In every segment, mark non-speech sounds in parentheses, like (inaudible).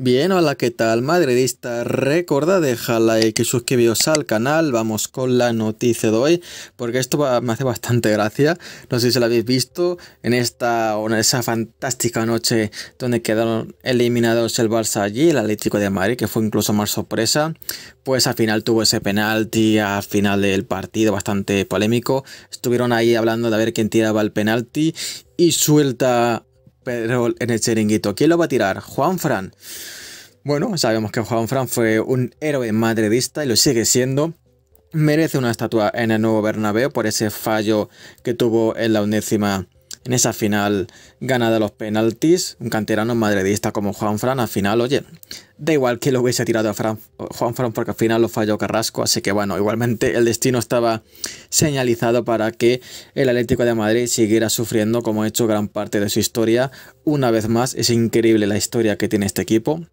Bien, hola, ¿qué tal madridista? Recordad like y suscribiros al canal, vamos con la noticia de hoy, porque esto me hace bastante gracia, no sé si lo habéis visto, en esta en esa fantástica noche donde quedaron eliminados el Barça allí, el Atlético de Madrid, que fue incluso más sorpresa, pues al final tuvo ese penalti, al final del partido bastante polémico, estuvieron ahí hablando de a ver quién tiraba el penalti y suelta pero en el chiringuito. ¿Quién lo va a tirar? Juan Fran. Bueno, sabemos que Juan Fran fue un héroe madridista y lo sigue siendo. Merece una estatua en el nuevo Bernabéu por ese fallo que tuvo en la undécima en esa final ganada los penaltis, un canterano madridista como Juan Fran, al final, oye, da igual que lo hubiese tirado a Juan porque al final lo falló Carrasco, así que bueno, igualmente el destino estaba señalizado para que el Atlético de Madrid siguiera sufriendo como ha hecho gran parte de su historia. Una vez más, es increíble la historia que tiene este equipo.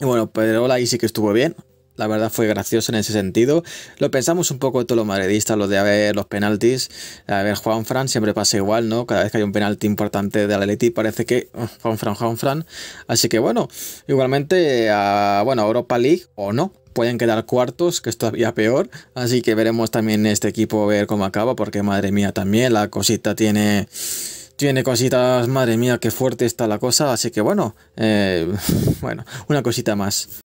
Y bueno, Pedrola ahí sí que estuvo bien, la verdad fue gracioso en ese sentido. Lo pensamos un poco todo lo madridistas lo de haber los penaltis. A ver, Juan Fran siempre pasa igual, ¿no? Cada vez que hay un penalti importante de la lt parece que oh, Juan Fran, Juan Fran. Así que bueno, igualmente a bueno, Europa League o no. Pueden quedar cuartos, que es todavía peor. Así que veremos también este equipo ver cómo acaba, porque madre mía también, la cosita tiene tiene cositas, madre mía, qué fuerte está la cosa, así que bueno, eh, (laughs) bueno, una cosita más.